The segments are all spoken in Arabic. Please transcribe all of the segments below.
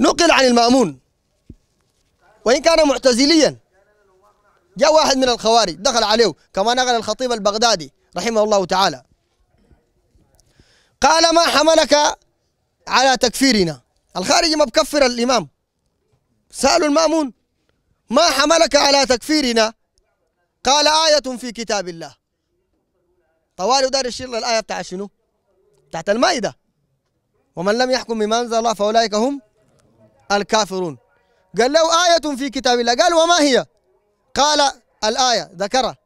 نقل عن المأمون وإن كان معتزليا جاء واحد من الخوارج دخل عليه كما نقل الخطيب البغدادي رحمه الله تعالى قال ما حملك على تكفيرنا الخارجي ما بكفر الإمام سألوا المأمون ما حملك على تكفيرنا قال آية في كتاب الله طوالي دار الشر الآية بتاع شنو تحت المائدة ومن لم يحكم بما أنزل الله فأولئك هم الكافرون قال له آية في كتاب الله قال وما هي قال الآية ذكرها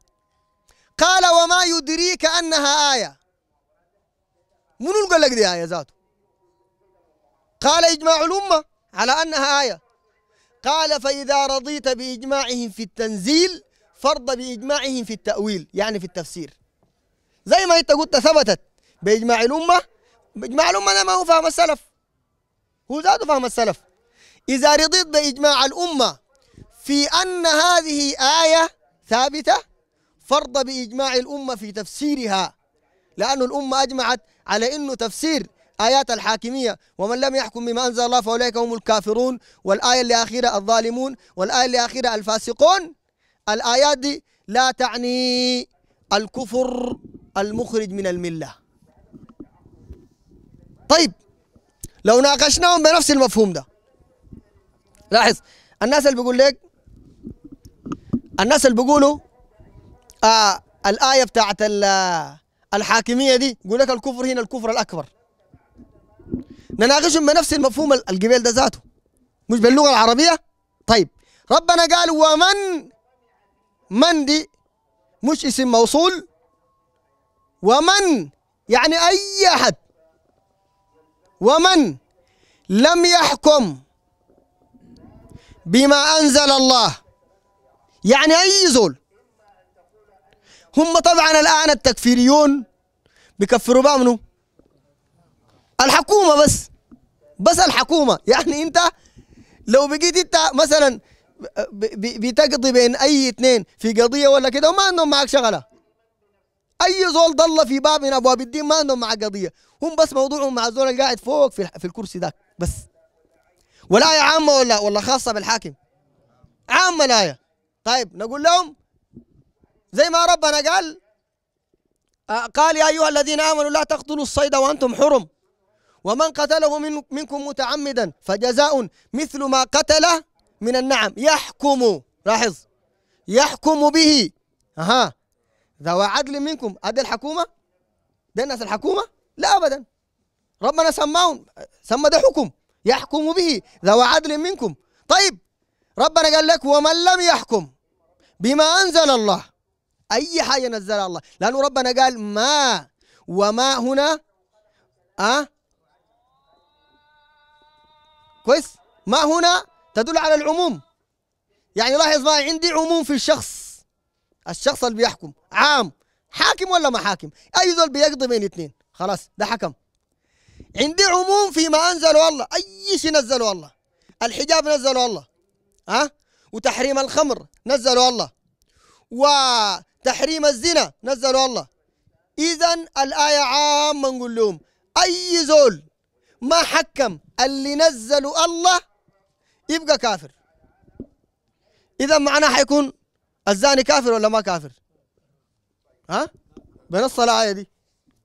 قال وما يدريك أنها آية منو قال لك دي آية ذاته قال إجماع الأمة على أنها آية قال فإذا رضيت بإجماعهم في التنزيل فرض بإجماعهم في التأويل يعني في التفسير زي ما أنت قلت ثبتت بإجماع الأمة بإجماع الأمة أنا ما هو فاهم السلف هو ذاته فاهم السلف إذا رضيت بإجماع الأمة في أن هذه آية ثابتة فرض بإجماع الأمة في تفسيرها لأن الأمة أجمعت على أنه تفسير آيات الحاكمية ومن لم يحكم بما أنزل الله فأولئك هم الكافرون والآية الأخيرة الظالمون والآية الأخيرة الفاسقون الآيات دي لا تعني الكفر المخرج من الملة طيب لو ناقشناهم بنفس المفهوم ده لاحظ الناس اللي بيقول لك الناس اللي بيقولوا آه الايه بتاعت آه، الحاكميه دي يقول لك الكفر هنا الكفر الاكبر نناقشهم بنفس المفهوم القبيل ده ذاته مش باللغه العربيه طيب ربنا قال ومن من دي مش اسم موصول ومن يعني اي احد ومن لم يحكم بما أنزل الله يعني أي زول هم طبعا الآن التكفيريون بيكفروا بأمنه الحكومة بس بس الحكومة يعني أنت لو بقيت أنت مثلا بتقضي بين أي اثنين في قضية ولا كده وما عندهم معك شغلة أي زول ضل في باب من أبواب الدين ما عندهم معك قضية هم بس موضوعهم مع الزول القاعد فوق في, في الكرسي ذاك بس ولاية عامة ولا ولا خاصة بالحاكم عامة ولاية طيب نقول لهم زي ما ربنا قال آه، قال يا أيها الذين آمنوا لا تقتلوا الصيد وأنتم حرم ومن قتله من منكم متعمدا فجزاء مثل ما قتله من النعم يحكم لاحظ يحكم به أها ذو عدل منكم هذه الحكومة ده الناس الحكومة لا أبدا ربنا سماهم سمى ده حكم يحكم به ذو عدل منكم طيب ربنا قال لك ومن لم يحكم بما أنزل الله أي حاجة نزلها الله لأنه ربنا قال ما وما هنا أه كويس ما هنا تدل على العموم يعني لاحظ معي عندي عموم في الشخص الشخص اللي بيحكم عام حاكم ولا ما حاكم اي ذول بيقضي بين اثنين خلاص ده حكم عندي عموم فيما انزله الله اي شيء نزله الله الحجاب نزله الله ها أه؟ وتحريم الخمر نزله الله وتحريم الزنا نزله الله اذا الايه عامه نقول لهم اي زول ما حكم اللي نزله الله يبقى كافر اذا معناه حيكون الزاني كافر ولا ما كافر ها بنص الايه دي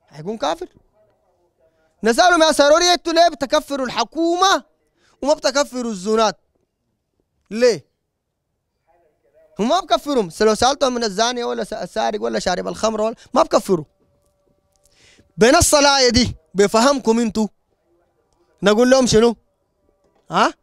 حيكون كافر نسألهم يا سروري انتوا ليه بتكفروا الحكومة وما بتكفروا الزونات ليه هم ما بكفرهم لو سألتهم من الزانية ولا السارق ولا شارب الخمر ولا ما بكفروا بنص الآية دي بفهمكم انتوا نقول لهم شنو ها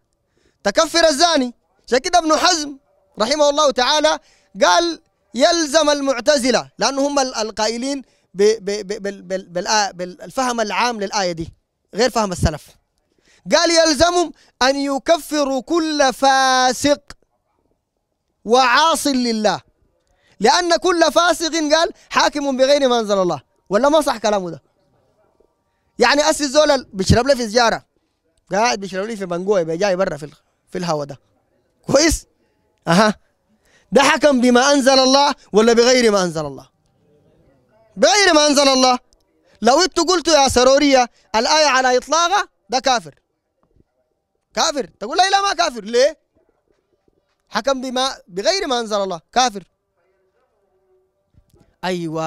تكفر الزاني عشان كده ابن حزم رحمه الله تعالى قال يلزم المعتزلة لأن هم القائلين بالفهم العام للآية دي غير فهم السلف قال يلزمهم أن يكفروا كل فاسق وعاص لله لأن كل فاسق قال حاكم بغير ما أنزل الله ولا ما صح كلامه ده يعني أسي الزول بيشرب لي في سجارة قاعد بيشرب لي في بنجوي جاي برا في في الهوا ده كويس؟ أها ده حكم بما أنزل الله ولا بغير ما أنزل الله بغير ما أنزل الله لو أنت قلت يا سرورية الآية على إطلاقها ده كافر كافر تقول لا لا ما كافر ليه حكم بما بغير ما أنزل الله كافر أيوة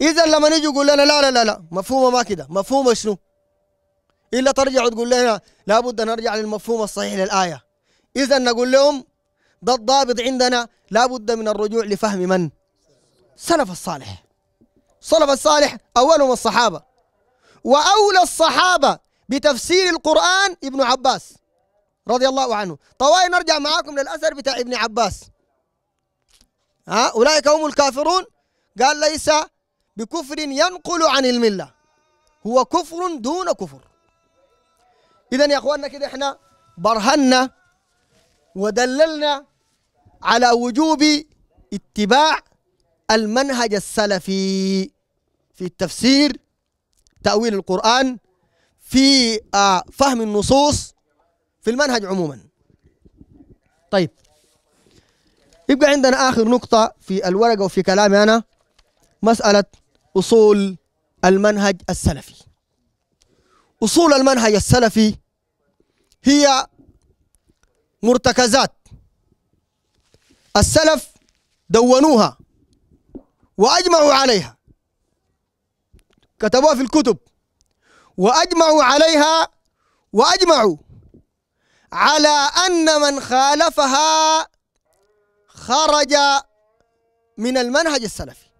إذا لما نيجي يقول لنا لا لا لا لا مفهومه ما كده مفهومه شنو إلا ترجع وتقول لنا لابد أن نرجع للمفهوم الصحيح للآية إذا نقول لهم ده الضابط عندنا لابد من الرجوع لفهم من سلف الصالح الصلف الصالح أولهم الصحابة وأولى الصحابة بتفسير القرآن ابن عباس رضي الله عنه طوال نرجع معاكم للأثر بتاع ابن عباس ها أولئك هم الكافرون قال ليس بكفر ينقل عن الملة هو كفر دون كفر إذا يا أخواننا كده إحنا برهنا ودللنا على وجوب اتباع المنهج السلفي في التفسير تأويل القرآن في آه، فهم النصوص في المنهج عموما طيب يبقى عندنا آخر نقطة في الورقة وفي كلامي أنا مسألة أصول المنهج السلفي أصول المنهج السلفي هي مرتكزات السلف دونوها وأجمعوا عليها كتبوها في الكتب وأجمعوا عليها وأجمعوا على أن من خالفها خرج من المنهج السلفي